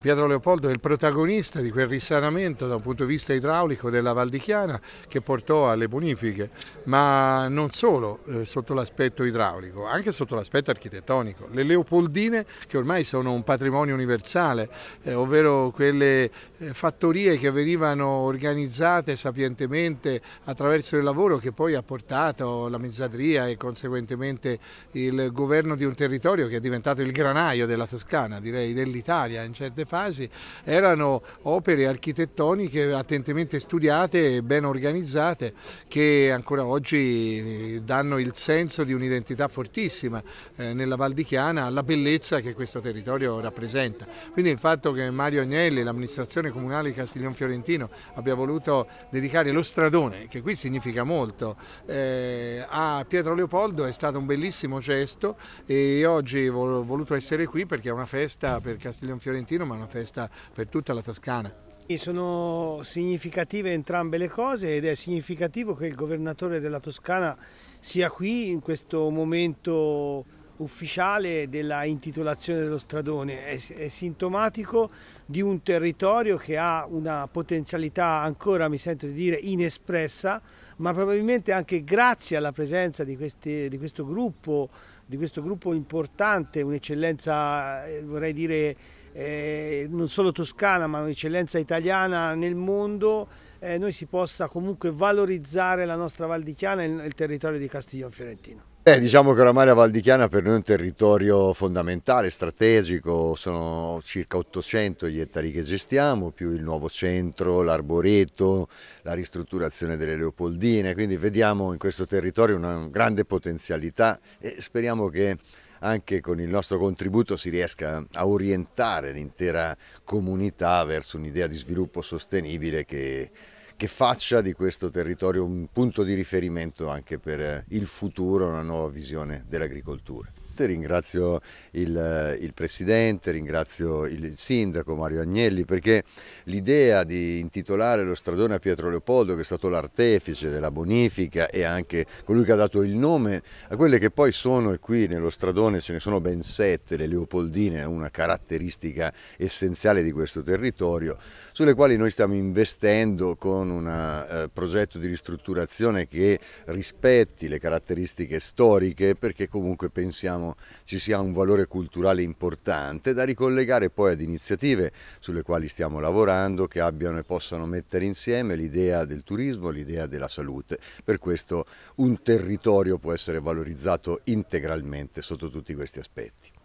Pietro Leopoldo è il protagonista di quel risanamento da un punto di vista idraulico della Val di Chiana che portò alle bonifiche, ma non solo eh, sotto l'aspetto idraulico, anche sotto l'aspetto architettonico. Le Leopoldine, che ormai sono un patrimonio universale, eh, ovvero quelle eh, fattorie che venivano organizzate sapientemente attraverso il lavoro che poi ha portato la mezzadria e conseguentemente il governo di un territorio che è diventato il granaio della Toscana, direi dell'Italia in certe fasi erano opere architettoniche attentamente studiate e ben organizzate che ancora oggi eh, danno il senso di un'identità fortissima eh, nella Val di Chiana alla bellezza che questo territorio rappresenta. Quindi il fatto che Mario Agnelli, l'amministrazione comunale di Castiglione Fiorentino abbia voluto dedicare lo stradone, che qui significa molto, eh, a Pietro Leopoldo è stato un bellissimo gesto e oggi ho voluto essere qui perché è una festa per Castiglione Fiorentino ma una festa per tutta la Toscana. Sono significative entrambe le cose ed è significativo che il governatore della Toscana sia qui in questo momento ufficiale della intitolazione dello stradone, è, è, sintomatico di un territorio che ha una potenzialità ancora, mi sento di dire, inespressa, ma probabilmente anche grazie alla presenza di, queste, di questo gruppo, di questo gruppo importante, un'eccellenza, eh, vorrei dire, eh, non solo toscana ma un'eccellenza italiana nel mondo, eh, noi si possa comunque valorizzare la nostra Val di Chiana e il, il territorio di Castiglione Fiorentino. Eh, diciamo che oramai la Val di Chiana per noi è un territorio fondamentale, strategico, sono circa 800 gli ettari che gestiamo, più il nuovo centro, l'arboreto, la ristrutturazione delle Leopoldine, quindi vediamo in questo territorio una grande potenzialità e speriamo che anche con il nostro contributo si riesca a orientare l'intera comunità verso un'idea di sviluppo sostenibile che, che faccia di questo territorio un punto di riferimento anche per il futuro, una nuova visione dell'agricoltura. Presidente, ringrazio il, il Presidente, ringrazio il Sindaco Mario Agnelli perché l'idea di intitolare lo stradone a Pietro Leopoldo che è stato l'artefice della bonifica e anche colui che ha dato il nome a quelle che poi sono e qui nello stradone ce ne sono ben sette, le Leopoldine, una caratteristica essenziale di questo territorio, sulle quali noi stiamo investendo con un eh, progetto di ristrutturazione che rispetti le caratteristiche storiche perché comunque pensiamo ci sia un valore culturale importante da ricollegare poi ad iniziative sulle quali stiamo lavorando che abbiano e possano mettere insieme l'idea del turismo, l'idea della salute. Per questo un territorio può essere valorizzato integralmente sotto tutti questi aspetti.